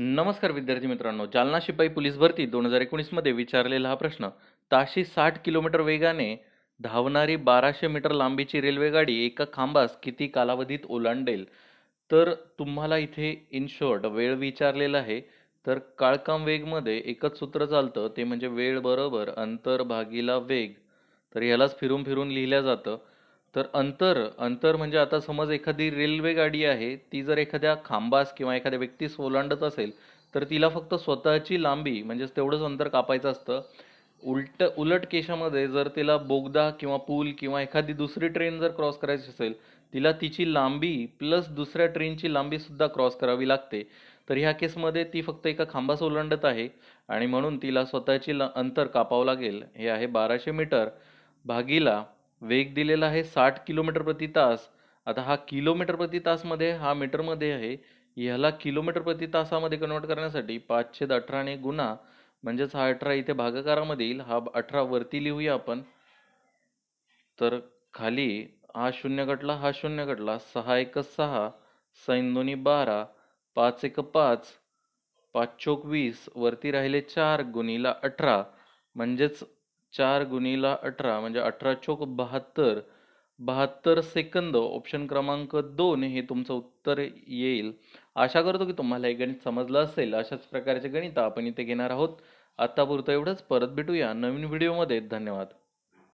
नमस्कार विद्यार्थी मित्रांनो जालना शिपाई पोलीस भरती दोन हजार एकोणीसमध्ये विचारलेला हा प्रश्न ताशी साठ किलोमीटर वेगाने धावणारी बाराशे मीटर लांबीची रेल्वेगाडी एका खांबास किती कालावधीत ओलांडेल तर तुम्हाला इथे इन शॉर्ट वेळ विचारलेला आहे तर काळकाम वेगमध्ये एकच सूत्र चालतं ते म्हणजे वेळ बरोबर अंतर भागीला वेग तर ह्यालाच फिरून फिरून लिहिलं जातं तर अंतर अंतर म्हणजे आता समज एखादी रेल्वे गाडी आहे ती जर एखाद्या खांबास किंवा एखाद्या व्यक्तीस ओलांडत असेल तर तिला फक्त स्वतःची लांबी म्हणजेच तेवढंच अंतर कापायचं असतं उलट उलट केशामध्ये जर तिला बोगदा किंवा पूल किंवा एखादी दुसरी ट्रेन जर क्रॉस करायची असेल तिला तिची लांबी प्लस दुसऱ्या ट्रेनची लांबीसुद्धा क्रॉस करावी लागते तर ह्या केसमध्ये ती फक्त एका खांबास ओलांडत आहे आणि म्हणून तिला स्वतःची अंतर कापावं लागेल हे आहे बाराशे मीटर भागीला वेग दिलेला आहे साठ किलोमीटर प्रति तास आता हा किलोमीटर प्रति तासमध्ये हा मीटरमध्ये आहे ह्याला किलोमीटर प्रति तासामध्ये कन्वर्ट करण्यासाठी पाचशे अठराने गुणा म्हणजेच हा अठरा इथे भागाकारामध्ये येईल हा अठरा वरती लिहूया आपण तर खाली हा शून्य कटला हा शून्य कटला सहा एक सहा सैन दोन्ही बारा पाच एक पाच पाच चोक वीस वरती राहिले चार गुणीला अठरा म्हणजेच चार गुणीला अठरा म्हणजे अठरा चोक बहात्तर बहात्तर सेकंद ऑप्शन क्रमांक दोन हे तुमचं उत्तर येईल आशा करतो की तुम्हाला हे गणित समजलं असेल अशाच प्रकारचे गणित आपण इथे घेणार आहोत आत्तापुरतं एवढंच परत भेटूया नवीन व्हिडिओमध्ये धन्यवाद